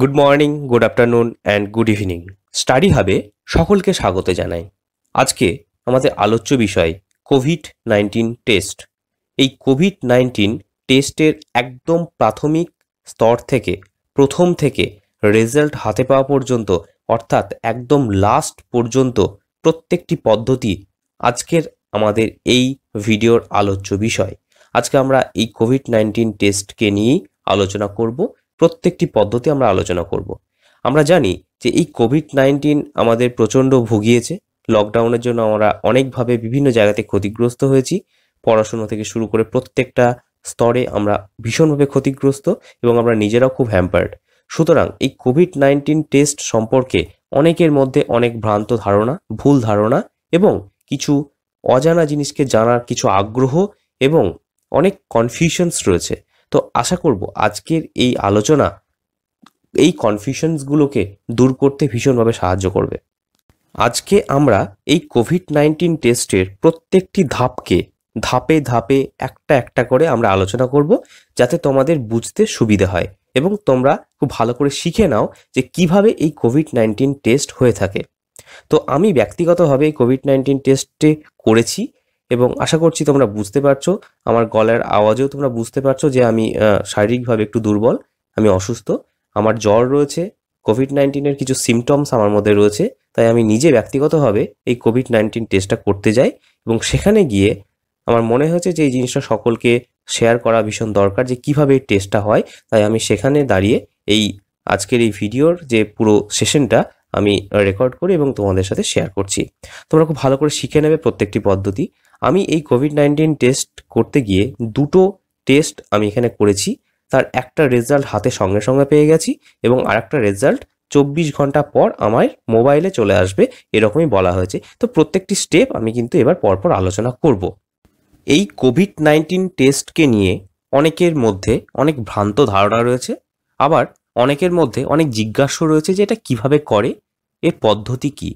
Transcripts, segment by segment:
good morning good afternoon and good evening study হাবে সকলকে স্বাগত জানাই আজকে আমাদের আলোচ্য বিষয় কোভিড নাইন্টিন টেস্ট এই কোভিড নাইন্টিন টেস্টের একদম প্রাথমিক স্তর থেকে প্রথম থেকে রেজাল্ট হাতে পাওয়া পর্যন্ত অর্থাৎ একদম লাস্ট পর্যন্ত প্রত্যেকটি পদ্ধতি আজকের আমাদের এই ভিডিওর আলোচ্য বিষয় আজকে আমরা এই কোভিড নাইন্টিন টেস্টকে নিয়েই আলোচনা করব প্রত্যেকটি পদ্ধতি আমরা আলোচনা করব আমরা জানি যে এই কোভিড নাইন্টিন আমাদের প্রচণ্ড ভুগিয়েছে লকডাউনের জন্য আমরা অনেকভাবে বিভিন্ন জায়গাতে ক্ষতিগ্রস্ত হয়েছি পড়াশুনো থেকে শুরু করে প্রত্যেকটা স্তরে আমরা ভীষণভাবে ক্ষতিগ্রস্ত এবং আমরা নিজেরাও খুব হ্যাম্পার্ড সুতরাং এই কোভিড নাইন্টিন টেস্ট সম্পর্কে অনেকের মধ্যে অনেক ভ্রান্ত ধারণা ভুল ধারণা এবং কিছু অজানা জিনিসকে জানার কিছু আগ্রহ এবং অনেক কনফিউশনস রয়েছে তো আশা করব আজকের এই আলোচনা এই কনফিউশনসগুলোকে দূর করতে ভীষণভাবে সাহায্য করবে আজকে আমরা এই কোভিড নাইন্টিন টেস্টের প্রত্যেকটি ধাপকে ধাপে ধাপে একটা একটা করে আমরা আলোচনা করব যাতে তোমাদের বুঝতে সুবিধে হয় এবং তোমরা খুব ভালো করে শিখে নাও যে কিভাবে এই কোভিড নাইন্টিন টেস্ট হয়ে থাকে তো আমি ব্যক্তিগতভাবে এই কোভিড নাইন্টিন টেস্টে করেছি এবং আশা করছি তোমরা বুঝতে পারছো আমার গলার আওয়াজেও তোমরা বুঝতে পারছো যে আমি শারীরিকভাবে একটু দুর্বল আমি অসুস্থ আমার জ্বর রয়েছে কোভিড নাইন্টিনের কিছু সিমটমস আমার মধ্যে রয়েছে তাই আমি নিজে ব্যক্তিগতভাবে এই কোভিড নাইন্টিন টেস্টটা করতে যাই এবং সেখানে গিয়ে আমার মনে হয়েছে যে এই জিনিসটা সকলকে শেয়ার করা ভীষণ দরকার যে কিভাবে এই টেস্টটা হয় তাই আমি সেখানে দাঁড়িয়ে এই আজকের এই ভিডিওর যে পুরো সেশনটা আমি রেকর্ড করি এবং তোমাদের সাথে শেয়ার করছি তোমরা খুব ভালো করে শিখে নেবে প্রত্যেকটি পদ্ধতি আমি এই কোভিড নাইন্টিন টেস্ট করতে গিয়ে দুটো টেস্ট আমি এখানে করেছি তার একটা রেজাল্ট হাতে সঙ্গে সঙ্গে পেয়ে গেছি এবং আর একটা রেজাল্ট চব্বিশ ঘন্টা পর আমার মোবাইলে চলে আসবে এরকমই বলা হয়েছে তো প্রত্যেকটি স্টেপ আমি কিন্তু এবার পরপর আলোচনা করব এই কোভিড নাইন্টিন টেস্টকে নিয়ে অনেকের মধ্যে অনেক ভ্রান্ত ধারণা রয়েছে আবার অনেকের মধ্যে অনেক জিজ্ঞাসা রয়েছে যে এটা কিভাবে করে এর পদ্ধতি কি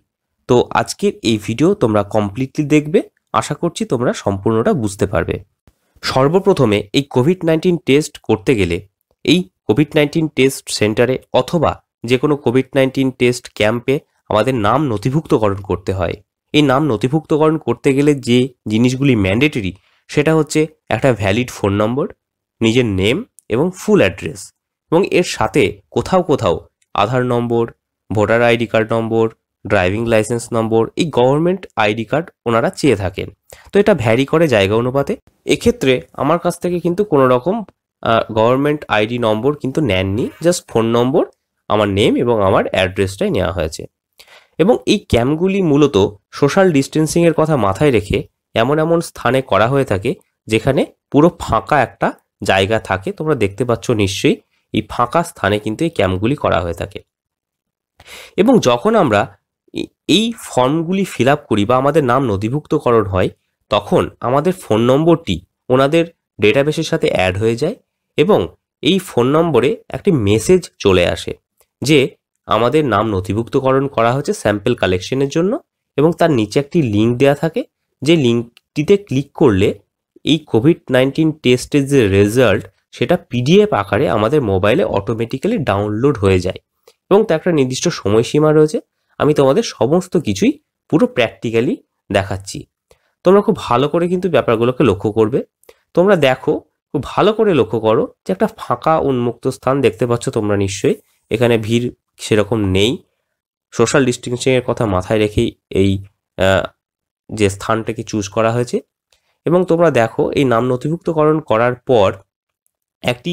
তো আজকের এই ভিডিও তোমরা কমপ্লিটলি দেখবে আশা করছি তোমরা সম্পূর্ণটা বুঝতে পারবে সর্বপ্রথমে এই কোভিড নাইন্টিন টেস্ট করতে গেলে এই কোভিড নাইন্টিন টেস্ট সেন্টারে অথবা যে কোনো কোভিড নাইন্টিন টেস্ট ক্যাম্পে আমাদের নাম নথিভুক্তকরণ করতে হয় এই নাম নথিভুক্তকরণ করতে গেলে যে জিনিসগুলি ম্যান্ডেটরি সেটা হচ্ছে একটা ভ্যালিড ফোন নম্বর নিজের নেম এবং ফুল অ্যাড্রেস এবং এর সাথে কোথাও কোথাও Aadhaar number voter ID card number driving licence number এই গভর্নমেন্ট আইডি কার্ড ওনারা চেয়ে থাকেন তো এটা ভ্যারি করে জায়গা অনুপাতে এক্ষেত্রে আমার কাছ থেকে কিন্তু কোনো রকম গভর্নমেন্ট আইডি নম্বর কিন্তু নেননি জাস্ট ফোন নম্বর আমার নেম এবং আমার অ্যাড্রেসটাই নেওয়া হয়েছে এবং এই ক্যাম্পগুলি মূলত সোশ্যাল ডিস্টেন্সিংয়ের কথা মাথায় রেখে এমন এমন স্থানে করা হয়ে থাকে যেখানে পুরো ফাঁকা একটা জায়গা থাকে তোমরা দেখতে পাচ্ছ নিশ্চয়ই এই ফাঁকা স্থানে কিন্তু এই ক্যাম্পগুলি করা হয়ে থাকে এবং যখন আমরা এই ফর্মগুলি ফিল করি বা আমাদের নাম নথিভুক্তকরণ হয় তখন আমাদের ফোন নম্বরটি ওনাদের ডেটাবেসের সাথে অ্যাড হয়ে যায় এবং এই ফোন নম্বরে একটি মেসেজ চলে আসে যে আমাদের নাম নথিভুক্তকরণ করা হয়েছে স্যাম্পেল কালেকশনের জন্য এবং তার নিচে একটি লিঙ্ক দেয়া থাকে যে লিঙ্কটিতে ক্লিক করলে এই কোভিড নাইন্টিন টেস্টের যে রেজাল্ট সেটা পিডিএফ আকারে আমাদের মোবাইলে অটোমেটিক্যালি ডাউনলোড হয়ে যায় এবং তার একটা নির্দিষ্ট সময়সীমা রয়েছে আমি তোমাদের সমস্ত কিছুই পুরো প্র্যাকটিক্যালি দেখাচ্ছি তোমরা খুব ভালো করে কিন্তু ব্যাপারগুলোকে লক্ষ্য করবে তোমরা দেখো খুব ভালো করে লক্ষ্য করো যে একটা ফাঁকা উন্মুক্ত স্থান দেখতে পাচ্ছ তোমরা নিশ্চয়ই এখানে ভিড় সেরকম নেই সোশ্যাল ডিস্টেন্সিংয়ের কথা মাথায় রেখেই এই যে স্থানটাকে চুজ করা হয়েছে এবং তোমরা দেখো এই নাম নথিভুক্তকরণ করার পর একটি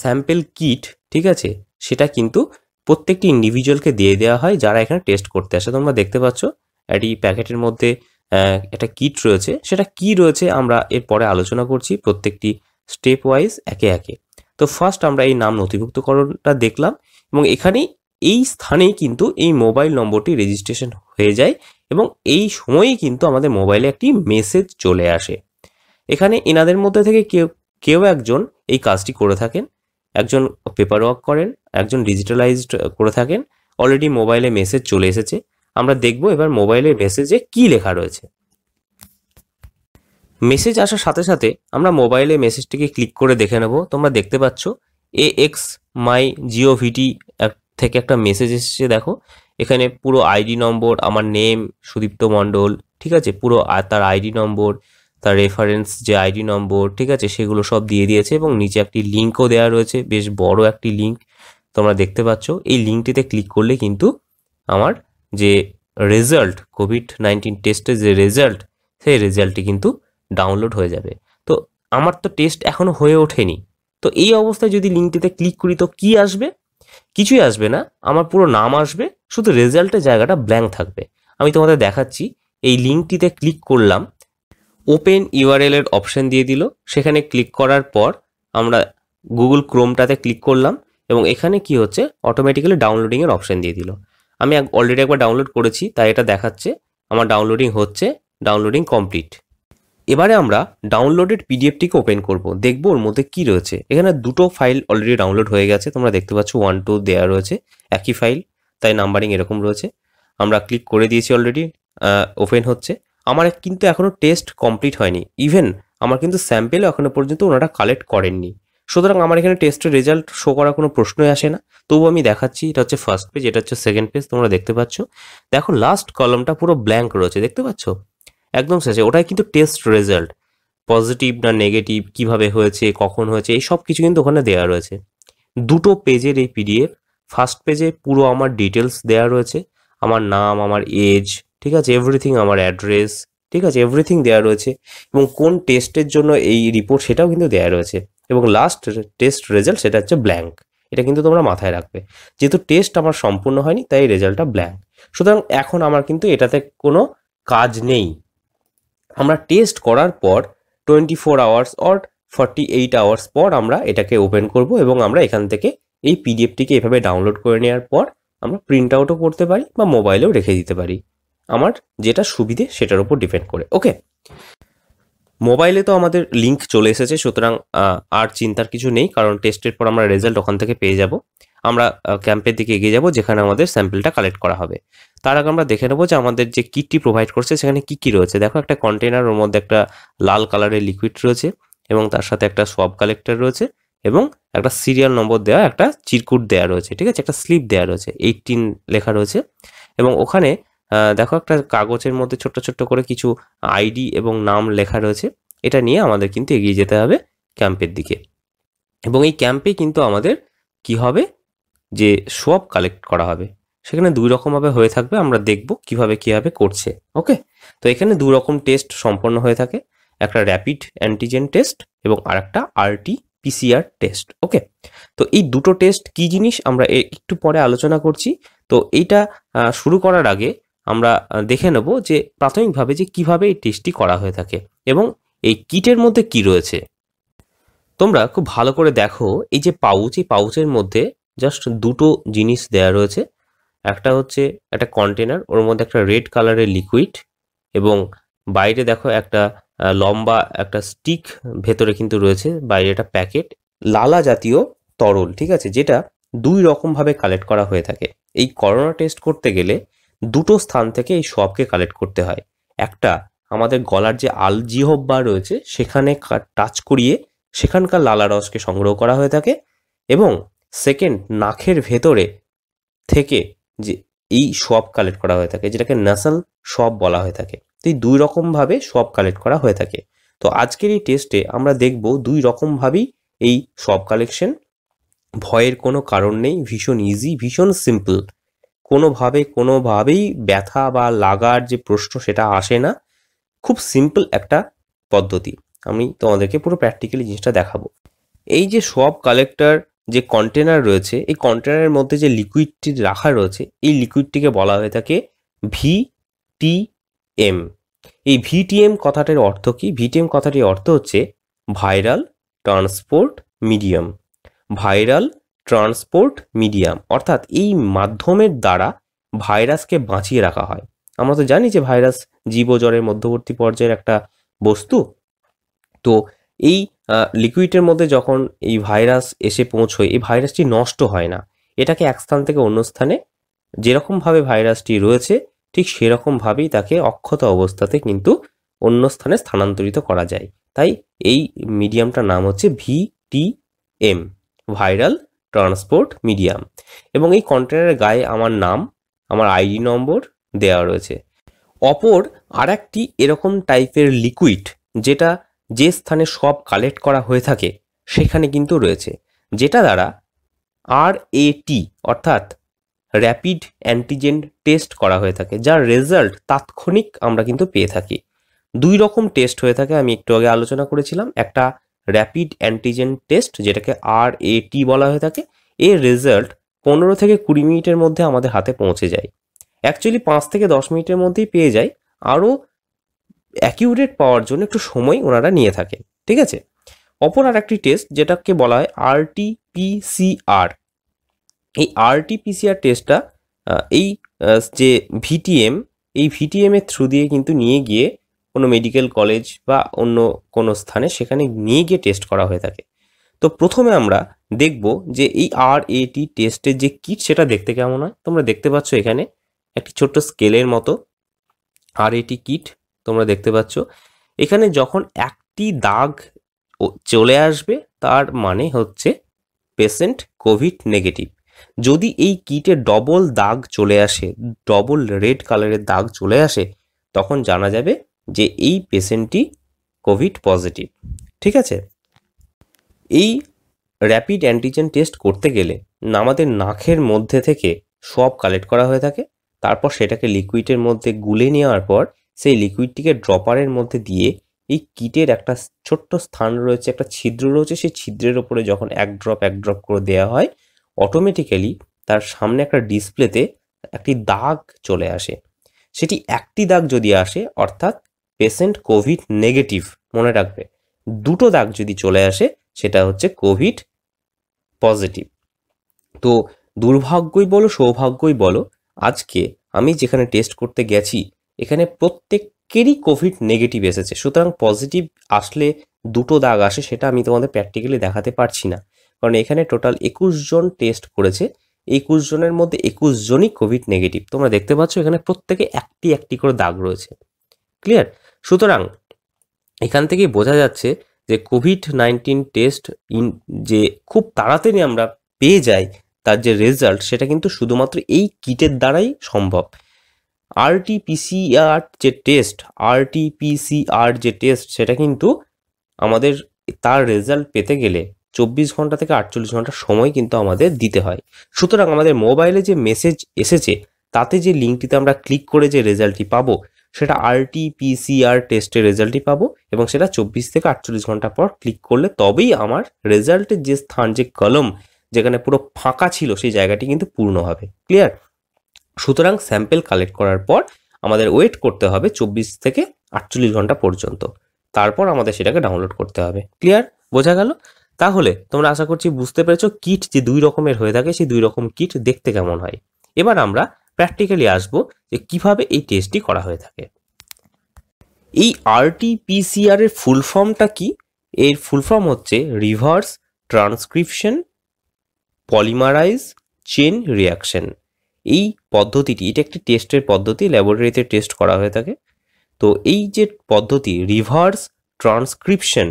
স্যাম্পেল কিট ঠিক আছে সেটা কিন্তু প্রত্যেকটি ইন্ডিভিজুয়ালকে দিয়ে দেওয়া হয় যারা এখানে টেস্ট করতে আসে তোমরা দেখতে পাচ্ছ একটি প্যাকেটের মধ্যে একটা কিট রয়েছে সেটা কি রয়েছে আমরা এরপরে আলোচনা করছি প্রত্যেকটি স্টেপ ওয়াইজ একে একে তো ফার্স্ট আমরা এই নাম নথিভুক্তকরণটা দেখলাম এবং এখানে এই স্থানেই কিন্তু এই মোবাইল নম্বরটি রেজিস্ট্রেশন হয়ে যায় এবং এই সময়েই কিন্তু আমাদের মোবাইলে একটি মেসেজ চলে আসে এখানে এনাদের মধ্যে থেকে কেউ কেউ একজন এই কাজটি করে থাকেন একজন পেপার ওয়ার্ক করেন একজন ডিজিটালাইজড করে থাকেন অলরেডি মোবাইলে মেসেজ চলে এসেছে আমরা দেখব এবার মোবাইলের মেসেজে কি লেখা রয়েছে মেসেজ আসার সাথে সাথে আমরা মোবাইলে মেসেজটিকে ক্লিক করে দেখে নেব তোমরা দেখতে পাচ্ছ এ এক্স মাই জিওভিটি থেকে একটা মেসেজ এসেছে দেখো এখানে পুরো আইডি নম্বর আমার নেম সুদীপ্ত মণ্ডল ঠিক আছে পুরো তার আইডি নম্বর তার রেফারেন্স যে আইডি নম্বর ঠিক আছে সেগুলো সব দিয়ে দিয়েছে এবং নিচে একটি লিঙ্কও দেওয়া রয়েছে বেশ বড় একটি লিঙ্ক তোমরা দেখতে পাচ্ছ এই লিঙ্কটিতে ক্লিক করলে কিন্তু আমার যে রেজাল্ট কোভিড নাইন্টিন টেস্টের যে রেজাল্ট সেই রেজাল্টটি কিন্তু ডাউনলোড হয়ে যাবে তো আমার তো টেস্ট এখনও হয়ে ওঠেনি তো এই অবস্থায় যদি লিঙ্কটিতে ক্লিক করি তো কি আসবে কিছুই আসবে না আমার পুরো নাম আসবে শুধু রেজাল্টের জায়গাটা ব্ল্যাঙ্ক থাকবে আমি তোমাদের দেখাচ্ছি এই লিঙ্কটিতে ক্লিক করলাম ওপেন ইউআরএল এর অপশন দিয়ে দিল সেখানে ক্লিক করার পর আমরা গুগল ক্রোমটাতে ক্লিক করলাম এবং এখানে কি হচ্ছে অটোমেটিক্যালি ডাউনলোডিংয়ের অপশান দিয়ে দিল আমি অলরেডি একবার ডাউনলোড করেছি তাই এটা দেখাচ্ছে আমার ডাউনলোডিং হচ্ছে ডাউনলোডিং কমপ্লিট এবারে আমরা ডাউনলোডেড পিডিএফটিকে ওপেন করব দেখব ওর মধ্যে কি রয়েছে এখানে দুটো ফাইল অলরেডি ডাউনলোড হয়ে গেছে তোমরা দেখতে পাচ্ছ ওয়ান টু দেওয়া রয়েছে একই ফাইল তাই নাম্বারিং এরকম রয়েছে আমরা ক্লিক করে দিয়েছি অলরেডি ওপেন হচ্ছে আমার কিন্তু এখনও টেস্ট কমপ্লিট হয়নি ইভেন আমার কিন্তু স্যাম্পেলও এখনও পর্যন্ত ওনারা কালেক্ট করেননি সুতরাং আমার এখানে টেস্টের রেজাল্ট শো করার কোনো প্রশ্নই আসে না তবু আমি দেখাচ্ছি এটা হচ্ছে ফার্স্ট পেজ এটা হচ্ছে সেকেন্ড পেজ তোমরা দেখতে পাচ্ছ দেখো লাস্ট কলমটা পুরো ব্ল্যাঙ্ক রয়েছে দেখতে পাচ্ছ একদম শেষে ওটাই কিন্তু টেস্ট রেজাল্ট পজিটিভ না নেগেটিভ কিভাবে হয়েছে কখন হয়েছে এই সব কিছু কিন্তু ওখানে দেওয়া রয়েছে দুটো পেজের এই পিডিএফ ফার্স্ট পেজে পুরো আমার ডিটেলস দেওয়া রয়েছে আমার নাম আমার এজ ঠিক আছে এভরিথিং আমার অ্যাড্রেস ঠিক আছে এভরিথিং দেওয়া রয়েছে এবং কোন টেস্টের জন্য এই রিপোর্ট সেটাও কিন্তু দেওয়া রয়েছে এবং লাস্ট টেস্ট রেজাল্ট সেটা হচ্ছে ব্ল্যাঙ্ক এটা কিন্তু তোমরা মাথায় রাখবে যেহেতু টেস্ট আমার সম্পূর্ণ হয়নি তাই রেজাল্টটা ব্ল্যাঙ্ক সুতরাং এখন আমার কিন্তু এটাতে কোনো কাজ নেই আমরা টেস্ট করার পর twenty four hours or forty eight hours পর আমরা এটাকে ওপেন করব এবং আমরা এখান থেকে এই পিডিএফটিকে এভাবে ডাউনলোড করে নেওয়ার পর আমরা প্রিন্ট আউটও করতে পারি বা মোবাইলেও রেখে দিতে পারি আমার যেটা সুবিধে সেটার উপর ডিপেন্ড করে ওকে মোবাইলে তো আমাদের লিঙ্ক চলে এসেছে সুতরাং আর চিন্তার কিছু নেই কারণ টেস্টের পর আমরা রেজাল্ট ওখান থেকে পেয়ে যাব আমরা ক্যাম্পের দিকে এগিয়ে যাব যেখানে আমাদের স্যাম্পেলটা কালেক্ট করা হবে তার আগে আমরা দেখে নেবো যে আমাদের যে কিটটি প্রোভাইড করছে সেখানে কি কি রয়েছে দেখো একটা কন্টেনার ওর মধ্যে একটা লাল কালারের লিকুইড রয়েছে এবং তার সাথে একটা সব কালেক্টর রয়েছে এবং একটা সিরিয়াল নম্বর দেওয়া একটা চিরকুট দেওয়া রয়েছে ঠিক আছে একটা স্লিপ দেওয়া রয়েছে এইটিন লেখা রয়েছে এবং ওখানে দেখো একটা কাগজের মধ্যে ছোট্ট ছোট্ট করে কিছু আইডি এবং নাম লেখা রয়েছে এটা নিয়ে আমাদের কিন্তু এগিয়ে যেতে হবে ক্যাম্পের দিকে এবং এই ক্যাম্পে কিন্তু আমাদের কি হবে যে সব কালেক্ট করা হবে সেখানে দুই রকমভাবে হয়ে থাকবে আমরা দেখব কিভাবে কীভাবে করছে ওকে তো এখানে দু রকম টেস্ট সম্পন্ন হয়ে থাকে একটা র্যাপিড অ্যান্টিজেন টেস্ট এবং আর একটা আরটি পিসিআর টেস্ট ওকে তো এই দুটো টেস্ট কি জিনিস আমরা একটু পরে আলোচনা করছি তো এইটা শুরু করার আগে আমরা দেখে নেব যে প্রাথমিকভাবে যে কিভাবে এই টেস্টটি করা হয়ে থাকে এবং এই কিটের মধ্যে কি রয়েছে তোমরা খুব ভালো করে দেখো এই যে পাউচ এই পাউচের মধ্যে জাস্ট দুটো জিনিস দেয়া রয়েছে একটা হচ্ছে একটা কন্টেনার ওর মধ্যে একটা রেড কালারের লিকুইড এবং বাইরে দেখো একটা লম্বা একটা স্টিক ভেতরে কিন্তু রয়েছে বাইরে একটা প্যাকেট লালা জাতীয় তরল ঠিক আছে যেটা দুই রকমভাবে কালেক্ট করা হয়ে থাকে এই করোনা টেস্ট করতে গেলে দুটো স্থান থেকে এই সবকে কালেক্ট করতে হয় একটা আমাদের গলার যে আলজিহব্বা রয়েছে সেখানে টাচ করিয়ে সেখানকার লালা রসকে সংগ্রহ করা হয়ে থাকে এবং সেকেন্ড নাখের ভেতরে থেকে যে এই সব কালেক্ট করা হয়ে থাকে যেটাকে ন্যাশনাল সব বলা হয়ে থাকে তো এই দুই রকমভাবে সব কালেক্ট করা হয়ে থাকে তো আজকের এই টেস্টে আমরা দেখব দুই রকমভাবেই এই সব কালেকশন ভয়ের কোনো কারণ নেই ভীষণ ইজি ভীষণ সিম্পল কোনোভাবে কোনোভাবেই ব্যথা বা লাগার যে প্রশ্ন সেটা আসে না খুব সিম্পল একটা পদ্ধতি আমি তোমাদেরকে পুরো প্র্যাকটিক্যালি জিনিসটা দেখাবো এই যে সব কালেক্টর যে কন্টেনার রয়েছে এই কন্টেনারের মধ্যে যে লিকুইডটি রাখা রয়েছে এই লিকুইডটিকে বলা হয়ে থাকে ভিটিএম এই ভিটিএম কথাটির অর্থ কি ভিটিএম কথাটির অর্থ হচ্ছে viral transport medium viral transport medium অর্থাৎ এই মাধ্যমের দ্বারা ভাইরাসকে বাঁচিয়ে রাখা হয় আমরা তো জানি যে ভাইরাস জীবজ্বরের মধ্যবর্তী পর্যায়ের একটা বস্তু তো এই লিকুইডের মধ্যে যখন এই ভাইরাস এসে পৌঁছয় এই ভাইরাসটি নষ্ট হয় না এটাকে এক স্থান থেকে অন্য স্থানে যেরকমভাবে ভাইরাসটি রয়েছে ঠিক সেরকমভাবেই তাকে অক্ষত অবস্থাতে কিন্তু অন্য স্থানে স্থানান্তরিত করা যায় তাই এই মিডিয়ামটার নাম হচ্ছে ভিটিএম ভাইরাল ট্রান্সপোর্ট মিডিয়াম এবং এই কন্টেনারের গায়ে আমার নাম আমার আইডি নম্বর দেওয়া রয়েছে অপর আর একটি এরকম টাইপের লিকুইড যেটা যে স্থানে সব কালেক্ট করা হয়ে থাকে সেখানে কিন্তু রয়েছে যেটা দ্বারা আর এটি অর্থাৎ র্যাপিড অ্যান্টিজেন টেস্ট করা হয়ে থাকে যার রেজাল্ট তাৎক্ষণিক আমরা কিন্তু পেয়ে থাকি দুই রকম টেস্ট হয়ে থাকে আমি একটু আগে আলোচনা করেছিলাম একটা র্যাপিড অ্যান্টিজেন টেস্ট যেটাকে আর এ টি বলা হয়ে থাকে এর রেজাল্ট পনেরো থেকে কুড়ি মিনিটের মধ্যে আমাদের হাতে পৌঁছে যায় অ্যাকচুয়ালি পাঁচ থেকে দশ মিনিটের মধ্যেই পেয়ে যায় আরও অ্যাকিউরেট পাওয়ার জন্য একটু সময় ওনারা নিয়ে থাকে ঠিক আছে অপর আর একটি টেস্ট যেটাকে বলা হয় আরটিপিসিআর এই আরটিপিসিআর টেস্টটা এই যে ভিটিএম এই ভিটিএমের থ্রু দিয়ে কিন্তু নিয়ে গিয়ে কোনো মেডিকেল কলেজ বা অন্য কোনো স্থানে সেখানে নিয়ে গিয়ে টেস্ট করা হয়ে থাকে তো প্রথমে আমরা দেখব যে এই আর এটি টেস্টের যে কিট সেটা দেখতে কেমন হয় তোমরা দেখতে পাচ্ছ এখানে একটি ছোট্ট স্কেলের মতো আর এটি কিট তোমরা দেখতে পাচ্ছ এখানে যখন একটি দাগ চলে আসবে তার মানে হচ্ছে পেশেন্ট কোভিড নেগেটিভ যদি এই কিটে ডবল দাগ চলে আসে ডবল রেড কালারের দাগ চলে আসে তখন জানা যাবে যে এই পেশেন্টটি কোভিড পজিটিভ ঠিক আছে এই র্যাপিড অ্যান্টিজেন টেস্ট করতে গেলে আমাদের নাকের মধ্যে থেকে সব কালেক্ট করা হয়ে থাকে তারপর সেটাকে লিকুইডের মধ্যে গুলে নেওয়ার পর সেই লিকুইডটিকে ড্রপারের মধ্যে দিয়ে এই কিটের একটা ছোট্ট স্থান রয়েছে একটা ছিদ্র রয়েছে সেই ছিদ্রের ওপরে যখন এক ড্রপ এক ড্রপ করে দেওয়া হয় অটোমেটিক্যালি তার সামনে একটা ডিসপ্লেতে একটি দাগ চলে আসে সেটি একটি দাগ যদি আসে অর্থাৎ পেশেন্ট কোভিড নেগেটিভ মনে রাখবে দুটো দাগ যদি চলে আসে সেটা হচ্ছে কোভিড পজিটিভ তো দুর্ভাগ্যই বলো সৌভাগ্যই বলো আজকে আমি যেখানে টেস্ট করতে গেছি এখানে প্রত্যেকেরই কোভিড নেগেটিভ এসেছে সুতরাং পজিটিভ আসলে দুটো দাগ আসে সেটা আমি তোমাদের প্র্যাকটিক্যালি দেখাতে পারছি না কারণ এখানে টোটাল একুশ জন টেস্ট করেছে একুশ জনের মধ্যে একুশ জনই কোভিড নেগেটিভ তোমরা দেখতে পাচ্ছ এখানে প্রত্যেকে একটি একটি করে দাগ রয়েছে ক্লিয়ার সুতরাং এখান থেকে বোঝা যাচ্ছে যে কোভিড নাইন্টিন টেস্ট ইন যে খুব তাড়াতাড়ি আমরা পেয়ে যাই তার যে রেজাল্ট সেটা কিন্তু শুধুমাত্র এই কিটের দ্বারাই সম্ভব আরটিপিসিআর যে টেস্ট আরটিপিসিআর যে টেস্ট সেটা কিন্তু আমাদের তার রেজাল্ট পেতে গেলে চব্বিশ ঘন্টা থেকে আটচল্লিশ ঘন্টা সময় কিন্তু আমাদের দিতে হয় সুতরাং আমাদের মোবাইলে যে মেসেজ এসেছে তাতে যে লিঙ্কটিতে আমরা ক্লিক করে যে রেজাল্টটি পাবো সেটা আরটিপিসিআর টেস্টের রেজাল্টই পাবো এবং সেটা চব্বিশ থেকে আটচল্লিশ ঘন্টা পর ক্লিক করলে তবেই আমার রেজাল্টের যে স্থান যে কলম যেখানে পুরো ফাঁকা ছিল সেই জায়গাটি কিন্তু পূর্ণ হবে ক্লিয়ার সুতরাং স্যাম্পেল কালেক্ট করার পর আমাদের ওয়েট করতে হবে চব্বিশ থেকে আটচল্লিশ ঘন্টা পর্যন্ত তারপর আমাদের সেটাকে ডাউনলোড করতে হবে ক্লিয়ার বোঝা গেল তাহলে তোমরা আশা করছি বুঝতে পেরেছো কিট যে দুই রকমের হয়ে থাকে সেই দুই রকম কিট দেখতে কেমন হয় এবার আমরা প্র্যাকটিক্যালি আসবো যে কিভাবে এই টেস্টটি করা হয়ে থাকে এই আরটিপিসিআর এর ফুল ফর্মটা কি এর ফুল ফর্ম হচ্ছে reverse transcription polymerise chain reaction এই পদ্ধতিটি এটা একটি টেস্টের পদ্ধতি ল্যাবরেটরিতে টেস্ট করা হয়ে থাকে তো এই যে পদ্ধতি reverse transcription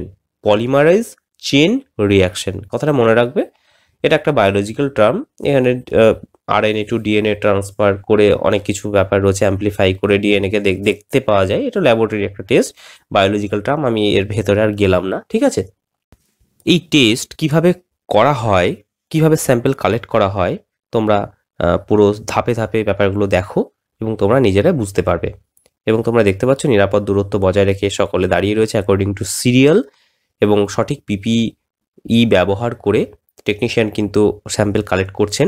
polymerise chain reaction কথাটা মনে রাখবে এটা একটা বায়োলজিক্যাল টার্ম এখানে আরএনএ টু ডিএনএ ট্রান্সফার করে অনেক কিছু ব্যাপার রয়েছে অ্যাম্পলিফাই করে ডিএনএকে দেখতে পাওয়া যায় এটা ল্যাবরেটরি একটা টেস্ট বায়োলজিক্যাল টার্ম আমি এর ভেতরে আর গেলাম না ঠিক আছে এই টেস্ট কিভাবে করা হয় কিভাবে স্যাম্পল কালেক্ট করা হয় তোমরা পুরো ধাপে ধাপে ব্যাপারগুলো দেখো এবং তোমরা নিজেরা বুঝতে পারবে এবং তোমরা দেখতে পাচ্ছ নিরাপদ দূরত্ব বজায় রেখে সকলে দাঁড়িয়ে রয়েছে অ্যাকর্ডিং টু সিরিয়াল এবং সঠিক পিপি ই e ব্যবহার করে টেকনিশিয়ান কিন্তু স্যাম্পল কালেক্ট করছেন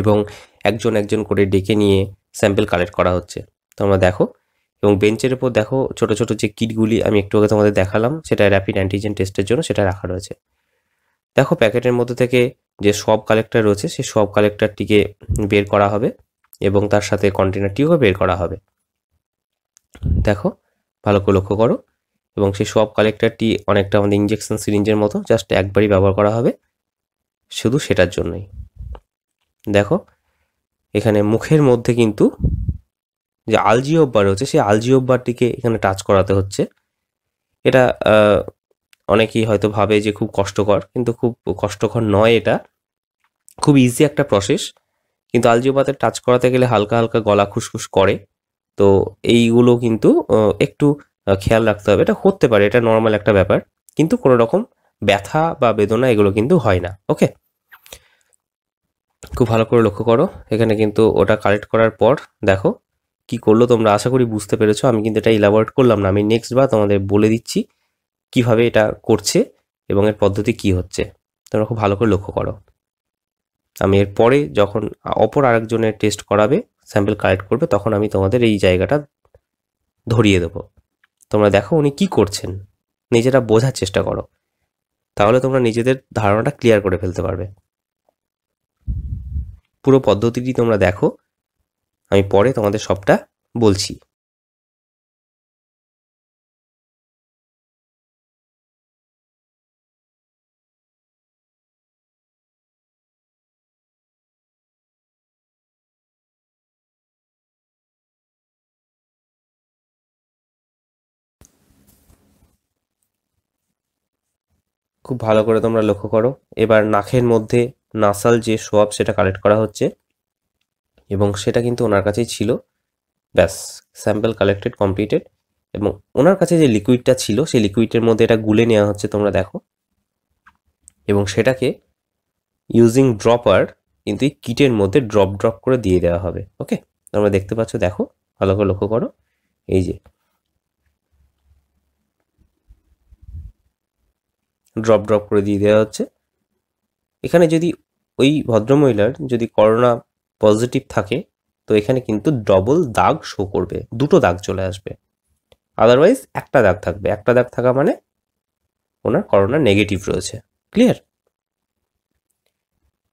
এবং একজন একজন করে ডেকে নিয়ে স্যাম্পেল কালেক্ট করা হচ্ছে তোমরা দেখো এবং বেঞ্চের উপর দেখো ছোট ছোট যে কিটগুলি আমি একটু আগে তোমাদের দেখালাম সেটা র্যাপিড অ্যান্টিজেন টেস্টের জন্য সেটা রাখা রয়েছে দেখো প্যাকেটের মধ্যে থেকে যে সব কালেক্টর রয়েছে সেই সব কালেক্টরটিকে বের করা হবে এবং তার সাথে কন্টেনারটিও বের করা হবে দেখো ভালো করে লক্ষ্য করো এবং সেই সব কালেক্টরটি অনেকটা আমাদের ইঞ্জেকশন সিরিঞ্জের মতো জাস্ট একবারই ব্যবহার করা হবে শুধু সেটার জন্যই দেখো এখানে মুখের মধ্যে কিন্তু যে অব্বার রয়েছে সেই অব্বারটিকে এখানে টাচ করাতে হচ্ছে এটা অনেকেই হয়তো ভাবে যে খুব কষ্টকর কিন্তু খুব কষ্টকর নয় এটা খুব ইজি একটা প্রসেস কিন্তু অব্বাতে টাচ করাতে গেলে হালকা হালকা গলা খুসখুস করে তো এইগুলো কিন্তু একটু খেয়াল রাখতে হবে এটা হতে পারে এটা নর্মাল একটা ব্যাপার কিন্তু কোনো রকম ব্যথা বা বেদনা এগুলো কিন্তু হয় না ওকে খুব ভালো করে লক্ষ্য করো এখানে কিন্তু ওটা কালেক্ট করার পর দেখো কি করলো তোমরা আশা করি বুঝতে পেরেছো আমি কিন্তু এটা ইলাবোরেট করলাম না আমি নেক্সট বার তোমাদের বলে দিচ্ছি কিভাবে এটা করছে এবং এর পদ্ধতি কি হচ্ছে তোমরা খুব ভালো করে লক্ষ্য করো আমি এরপরে যখন অপর আরেকজনের টেস্ট করাবে স্যাম্পল কালেক্ট করবে তখন আমি তোমাদের এই জায়গাটা ধরিয়ে দেবো তোমরা দেখো উনি কি করছেন নিজেরা বোঝার চেষ্টা করো তাহলে তোমরা নিজেদের ধারণাটা ক্লিয়ার করে ফেলতে পারবে পুরো পদ্ধতিটি তোমরা দেখো আমি পরে তোমাদের সবটা বলছি খুব ভালো করে তোমরা লক্ষ্য করো এবার নাখের মধ্যে নাসাল যে সোয়াব সেটা কালেক্ট করা হচ্ছে এবং সেটা কিন্তু ওনার কাছেই ছিল ব্যাস স্যাম্পল কালেক্টেড কমপ্লিটেড এবং ওনার কাছে যে লিকুইডটা ছিল সেই লিকুইডের মধ্যে এটা গুলে নেওয়া হচ্ছে তোমরা দেখো এবং সেটাকে ইউজিং ড্রপার কিন্তু এই কিটের মধ্যে ড্রপ ড্রপ করে দিয়ে দেওয়া হবে ওকে তোমরা দেখতে পাচ্ছ দেখো ভালো করে লক্ষ্য করো এই যে ড্রপ ড্রপ করে দিয়ে দেওয়া হচ্ছে এখানে যদি ওই ভদ্রমহিলার যদি করোনা পজিটিভ থাকে তো এখানে কিন্তু ডবল দাগ শো করবে দুটো দাগ চলে আসবে আদারওয়াইজ একটা দাগ থাকবে একটা দাগ থাকা মানে ওনার করোনা নেগেটিভ রয়েছে ক্লিয়ার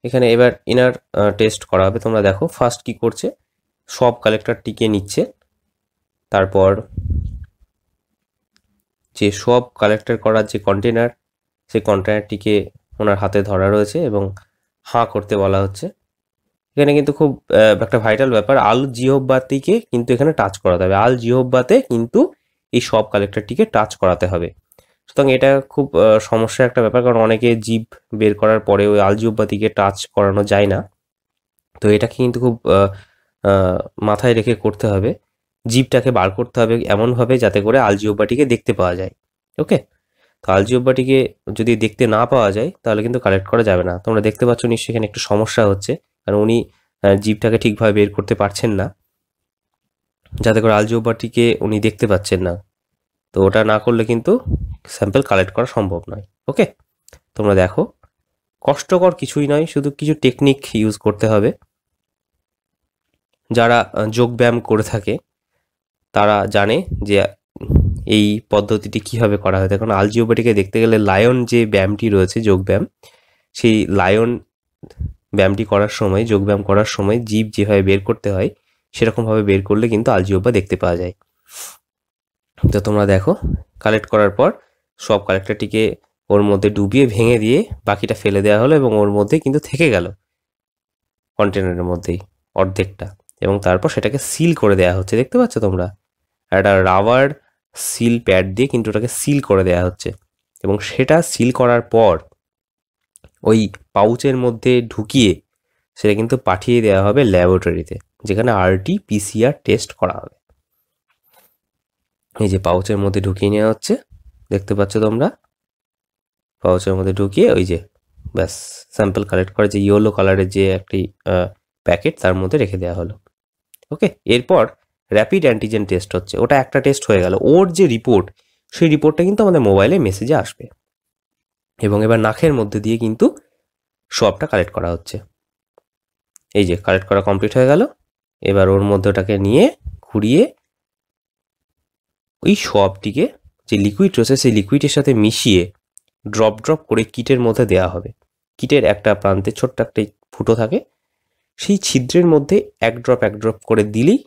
এখানে এবার ইনার টেস্ট করা হবে তোমরা দেখো ফার্স্ট কি করছে সব কালেক্টর টিকে নিচ্ছে তারপর যে সব কালেক্টর করার যে কন্টেনার সেই কন্টেনারটিকে ওনার হাতে ধরা রয়েছে এবং হাঁ করতে বলা হচ্ছে এখানে কিন্তু খুব একটা ভাইটাল ব্যাপার আল জিহব্বাতিকে কিন্তু এখানে টাচ করাতে হবে আল জিহব্বাতে কিন্তু এই সব কালেক্টরটিকে টাচ করাতে হবে সুতরাং এটা খুব সমস্যার একটা ব্যাপার কারণ অনেকে জীব বের করার পরে ওই আল জিহব্বাতিকে টাচ করানো যায় না তো এটাকে কিন্তু খুব মাথায় রেখে করতে হবে জীবটাকে বার করতে হবে এমনভাবে যাতে করে আল জিহব্বাটিকে দেখতে পাওয়া যায় ওকে কালজিওব্বাটিকে যদি দেখতে না পাওয়া যায় তাহলে কিন্তু কালেক্ট করা যাবে না তোমরা দেখতে পাচ্ছ নিশ্চয়ই এখানে একটু সমস্যা হচ্ছে কারণ উনি জিপটাকে ঠিকভাবে বের করতে পারছেন না যাতে করে আলজিওব্বাটিকে উনি দেখতে পাচ্ছেন না তো ওটা না করলে কিন্তু স্যাম্পেল কালেক্ট করা সম্ভব নয় ওকে তোমরা দেখো কষ্টকর কিছুই নয় শুধু কিছু টেকনিক ইউজ করতে হবে যারা যোগব্যায়াম করে থাকে তারা জানে যে এই পদ্ধতিটি কিভাবে করা হয় দেখুন আলজিওপেটিকে দেখতে গেলে লায়ন যে ব্যায়ামটি রয়েছে যোগব্যায়াম সেই লায়ন ব্যায়ামটি করার সময় যোগব্যায়াম করার সময় জীব যেভাবে বের করতে হয় সেরকমভাবে বের করলে কিন্তু আলজিওপা দেখতে পাওয়া যায় তো তোমরা দেখো কালেক্ট করার পর সব কালেক্টারটিকে ওর মধ্যে ডুবিয়ে ভেঙে দিয়ে বাকিটা ফেলে দেওয়া হলো এবং ওর মধ্যে কিন্তু থেকে গেল কন্টেনারের মধ্যেই অর্ধেকটা এবং তারপর সেটাকে সিল করে দেওয়া হচ্ছে দেখতে পাচ্ছ তোমরা একটা রাবার সিল প্যাড দিয়ে কিন্তু ওটাকে সিল করে দেয়া হচ্ছে এবং সেটা সিল করার পর ওই পাউচের মধ্যে ঢুকিয়ে সেটা কিন্তু পাঠিয়ে দেওয়া হবে ল্যাবরেটরিতে যেখানে আরটি পিসিআর টেস্ট করা হবে এই যে পাউচের মধ্যে ঢুকিয়ে নেওয়া হচ্ছে দেখতে পাচ্ছ তোমরা পাউচের মধ্যে ঢুকিয়ে ওই যে ব্যাস স্যাম্পল কালেক্ট করে যে ইয়েলো কালারের যে একটি প্যাকেট তার মধ্যে রেখে দেওয়া হলো ওকে এরপর র্যাপিড অ্যান্টিজেন টেস্ট হচ্ছে ওটা একটা টেস্ট হয়ে গেল ওর যে রিপোর্ট সেই রিপোর্টটা কিন্তু আমাদের মোবাইলে মেসেজে আসবে এবং এবার নাকের মধ্যে দিয়ে কিন্তু সবটা কালেক্ট করা হচ্ছে এই যে কালেক্ট করা কমপ্লিট হয়ে গেল এবার ওর মধ্যে ওটাকে নিয়ে ঘুরিয়ে ওই সবটিকে যে লিকুইড রয়েছে সেই লিকুইডের সাথে মিশিয়ে ড্রপ ড্রপ করে কিটের মধ্যে দেয়া হবে কিটের একটা প্রান্তে ছোট্ট একটা ফুটো থাকে সেই ছিদ্রের মধ্যে এক ড্রপ এক ড্রপ করে দিলেই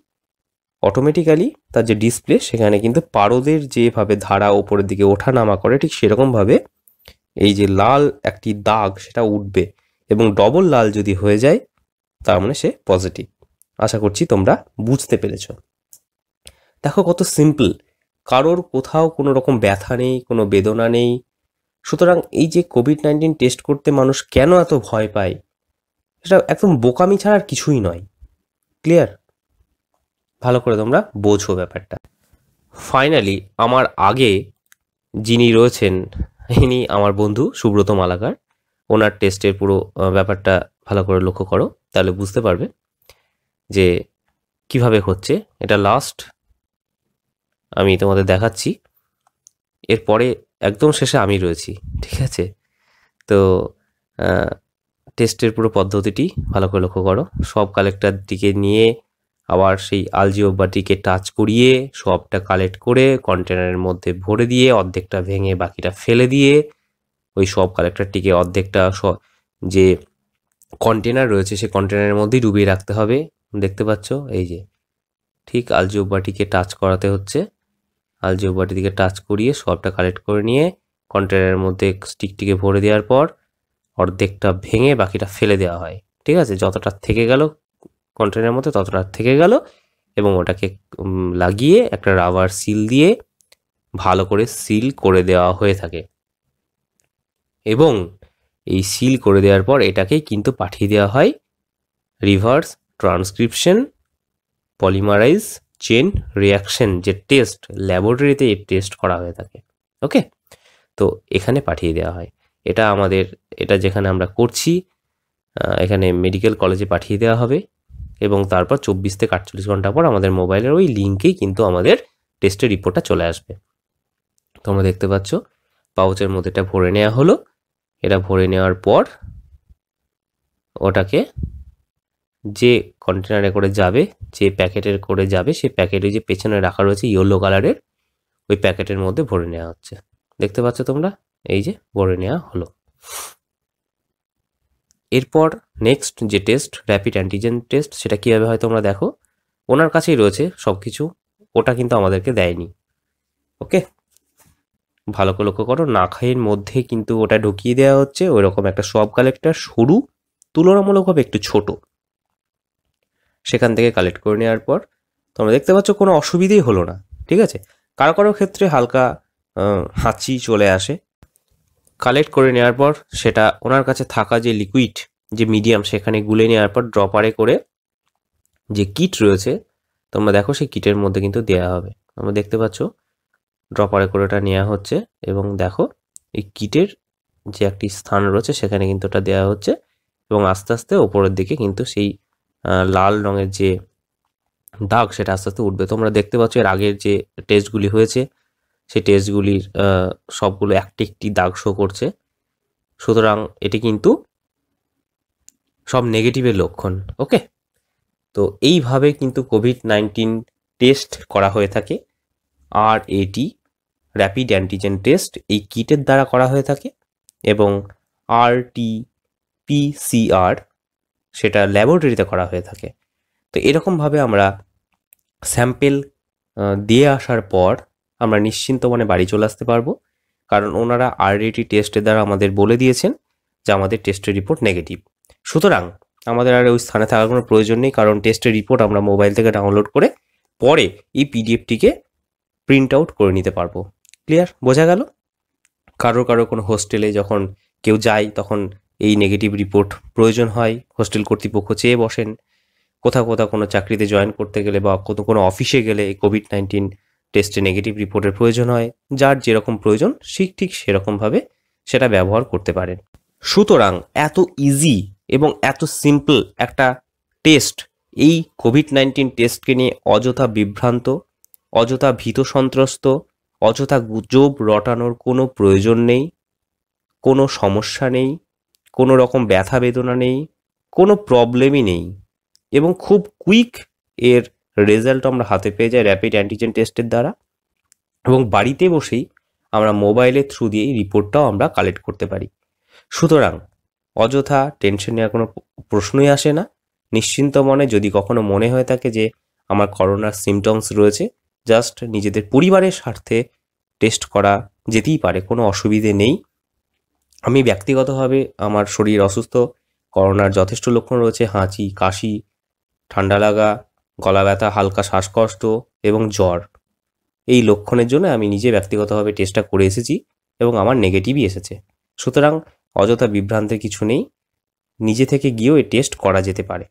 অটোমেটিক্যালি তার যে ডিসপ্লে সেখানে কিন্তু পারদের যেভাবে ধারা ওপরের দিকে ওঠা নামা করে ঠিক সেরকমভাবে এই যে লাল একটি দাগ সেটা উঠবে এবং ডবল লাল যদি হয়ে যায় তার মানে সে পজিটিভ আশা করছি তোমরা বুঝতে পেরেছ দেখো কত সিম্পল কারোর কোথাও কোনো রকম ব্যথা নেই কোনো বেদনা নেই সুতরাং এই যে কোভিড নাইন্টিন টেস্ট করতে মানুষ কেন এত ভয় পায় সেটা একদম বোকামি ছাড়া আর কিছুই নয় ক্লিয়ার ভালো করে তোমরা বোঝো ব্যাপারটা ফাইনালি আমার আগে যিনি রয়েছেন ইনি আমার বন্ধু সুব্রত মালাকার ওনার টেস্টের পুরো ব্যাপারটা ভালো করে লক্ষ্য করো তাহলে বুঝতে পারবে যে কিভাবে হচ্ছে এটা লাস্ট আমি তোমাদের দেখাচ্ছি এরপরে একদম শেষে আমি রয়েছি ঠিক আছে তো টেস্টের পুরো পদ্ধতিটি ভালো করে লক্ষ্য করো সব দিকে নিয়ে আবার সেই বাটিকে টাচ করিয়ে সবটা কালেক্ট করে কন্টেনারের মধ্যে ভরে দিয়ে অর্ধেকটা ভেঙে বাকিটা ফেলে দিয়ে ওই সব কালেক্টরটিকে অর্ধেকটা যে কন্টেনার রয়েছে সে কন্টেনারের মধ্যেই ডুবিয়ে রাখতে হবে দেখতে পাচ্ছ এই যে ঠিক বাটিকে টাচ করাতে হচ্ছে আলজিওবাটিকে টাচ করিয়ে সবটা কালেক্ট করে নিয়ে কন্টেনারের মধ্যে স্টিকটিকে ভরে দেওয়ার পর অর্ধেকটা ভেঙে বাকিটা ফেলে দেওয়া হয় ঠিক আছে যতটা থেকে গেল কন্টেনারের মধ্যে ততটা থেকে গেল এবং ওটাকে লাগিয়ে একটা রাবার সিল দিয়ে ভালো করে সিল করে দেওয়া হয়ে থাকে এবং এই সিল করে দেওয়ার পর এটাকে কিন্তু পাঠিয়ে দেওয়া হয় reverse transcription polymerise chain reaction যে টেস্ট ল্যাবরেটরিতে এই টেস্ট করা হয়ে থাকে ওকে তো এখানে পাঠিয়ে দেওয়া হয় এটা আমাদের এটা যেখানে আমরা করছি এখানে মেডিকেল কলেজে পাঠিয়ে দেওয়া হবে এবং তারপর চব্বিশ থেকে আটচল্লিশ ঘন্টা পর আমাদের মোবাইলের ওই লিঙ্কেই কিন্তু আমাদের টেস্টের রিপোর্টটা চলে আসবে তোমরা দেখতে পাচ্ছ পাউচের মধ্যে এটা ভরে নেওয়া হলো এটা ভরে নেওয়ার পর ওটাকে যে কন্টেনারে করে যাবে যে প্যাকেটের করে যাবে সেই প্যাকেটে যে পেছনে রাখা রয়েছে ইয়েলো কালারের ওই প্যাকেটের মধ্যে ভরে নেওয়া হচ্ছে দেখতে পাচ্ছ তোমরা এই যে ভরে নেওয়া হলো এরপর নেক্সট যে টেস্ট র্যাপিড অ্যান্টিজেন টেস্ট সেটা কীভাবে হয় তোমরা দেখো ওনার কাছেই রয়েছে সব কিছু ওটা কিন্তু আমাদেরকে দেয়নি ওকে ভালো করে লক্ষ্য করো নাখাইয়ের মধ্যে কিন্তু ওটা ঢুকিয়ে দেওয়া হচ্ছে ওইরকম একটা সব কালেক্টার সরু তুলনামূলকভাবে একটু ছোট সেখান থেকে কালেক্ট করে নেওয়ার পর তোমরা দেখতে পাচ্ছ কোনো অসুবিধেই হলো না ঠিক আছে কারো কারো ক্ষেত্রে হালকা হাঁচি চলে আসে কালেক্ট করে নেওয়ার পর সেটা ওনার কাছে থাকা যে লিকুইড যে মিডিয়াম সেখানে গুলে নেওয়ার পর ড্রপারে করে যে কিট রয়েছে তোমরা দেখো সেই কিটের মধ্যে কিন্তু দেয়া হবে তোমরা দেখতে পাচ্ছ ড্রপারে করে ওটা নেওয়া হচ্ছে এবং দেখো এই কিটের যে একটি স্থান রয়েছে সেখানে কিন্তু ওটা দেওয়া হচ্ছে এবং আস্তে আস্তে ওপরের দিকে কিন্তু সেই লাল রঙের যে দাগ সেটা আস্তে আস্তে উঠবে তোমরা দেখতে পাচ্ছ এর আগের যে টেস্টগুলি হয়েছে সেই টেস্টগুলির সবগুলো একটি একটি দাগ শো করছে সুতরাং এটি কিন্তু সব নেগেটিভের লক্ষণ ওকে তো এইভাবে কিন্তু কোভিড নাইন্টিন টেস্ট করা হয়ে থাকে আর এটি র্যাপিড অ্যান্টিজেন টেস্ট এই কিটের দ্বারা করা হয়ে থাকে এবং আর টি পিসিআর সেটা ল্যাবরেটরিতে করা হয়ে থাকে তো এরকমভাবে আমরা স্যাম্পেল দিয়ে আসার পর আমরা নিশ্চিন্ত মনে বাড়ি চলে আসতে পারবো কারণ ওনারা আরডিটি টেস্টের দ্বারা আমাদের বলে দিয়েছেন যে আমাদের টেস্টের রিপোর্ট নেগেটিভ সুতরাং আমাদের আর ওই স্থানে থাকার কোনো প্রয়োজন নেই কারণ টেস্টের রিপোর্ট আমরা মোবাইল থেকে ডাউনলোড করে পরে এই পিডিএফটিকে প্রিন্ট আউট করে নিতে পারবো ক্লিয়ার বোঝা গেল কারো কারো কোনো হোস্টেলে যখন কেউ যায় তখন এই নেগেটিভ রিপোর্ট প্রয়োজন হয় হোস্টেল কর্তৃপক্ষ চেয়ে বসেন কোথাও কোথাও কোনো চাকরিতে জয়েন করতে গেলে বা কোনো কোনো অফিসে গেলে কোভিড নাইন্টিন টেস্টে নেগেটিভ রিপোর্টের প্রয়োজন হয় যার যেরকম প্রয়োজন ঠিক ঠিক সেরকমভাবে সেটা ব্যবহার করতে পারেন সুতরাং এত ইজি এবং এত সিম্পল একটা টেস্ট এই কোভিড নাইন্টিন টেস্টকে নিয়ে অযথা বিভ্রান্ত অযথা ভীত সন্ত্রস্ত অযথা গুজব রটানোর কোনো প্রয়োজন নেই কোনো সমস্যা নেই কোনো রকম ব্যথা বেদনা নেই কোনো প্রবলেমই নেই এবং খুব কুইক এর রেজাল্ট আমরা হাতে পেয়ে যাই র্যাপিড অ্যান্টিজেন টেস্টের দ্বারা এবং বাড়িতে বসেই আমরা মোবাইলের থ্রু দিয়েই রিপোর্টটাও আমরা কালেক্ট করতে পারি সুতরাং অযথা টেনশন নেওয়ার কোনো প্রশ্নই আসে না নিশ্চিন্ত মনে যদি কখনো মনে হয়ে থাকে যে আমার করোনার সিমটমস রয়েছে জাস্ট নিজেদের পরিবারের স্বার্থে টেস্ট করা যেতেই পারে কোনো অসুবিধে নেই আমি ব্যক্তিগতভাবে আমার শরীর অসুস্থ করোনার যথেষ্ট লক্ষণ রয়েছে হাঁচি কাশি ঠান্ডা লাগা গলা ব্যথা হালকা শ্বাসকষ্ট এবং জ্বর এই লক্ষণের জন্য আমি নিজে ব্যক্তিগতভাবে টেস্টটা করে এসেছি এবং আমার নেগেটিভই এসেছে সুতরাং অযথা বিভ্রান্তের কিছু নেই নিজে থেকে গিয়েও এই টেস্ট করা যেতে পারে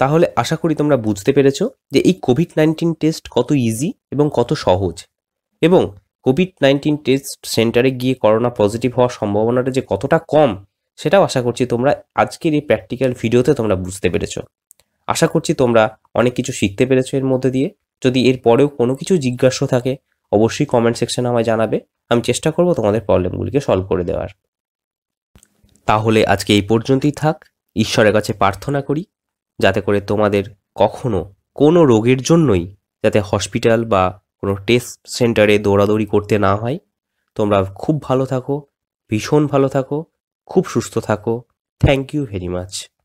তাহলে আশা করি তোমরা বুঝতে পেরেছ যে এই কোভিড নাইন্টিন টেস্ট কত ইজি এবং কত সহজ এবং কোভিড নাইন্টিন টেস্ট সেন্টারে গিয়ে করোনা পজিটিভ হওয়ার সম্ভাবনাটা যে কতটা কম সেটাও আশা করছি তোমরা আজকের এই প্র্যাকটিক্যাল ভিডিওতে তোমরা বুঝতে পেরেছো আশা করছি তোমরা অনেক কিছু শিখতে পেরেছো এর মধ্যে দিয়ে যদি এর পরেও কোনো কিছু জিজ্ঞাসা থাকে অবশ্যই কমেন্ট সেকশনে আমায় জানাবে আমি চেষ্টা করব তোমাদের প্রবলেমগুলিকে সলভ করে দেওয়ার তাহলে আজকে এই পর্যন্তই থাক ঈশ্বরের কাছে প্রার্থনা করি যাতে করে তোমাদের কখনো কোনো রোগের জন্যই যাতে হসপিটাল বা কোনো টেস্ট সেন্টারে দৌড়াদৌড়ি করতে না হয় তোমরা খুব ভালো থাকো ভীষণ ভালো থাকো খুব সুস্থ থাকো থ্যাংক ইউ ভেরি মাচ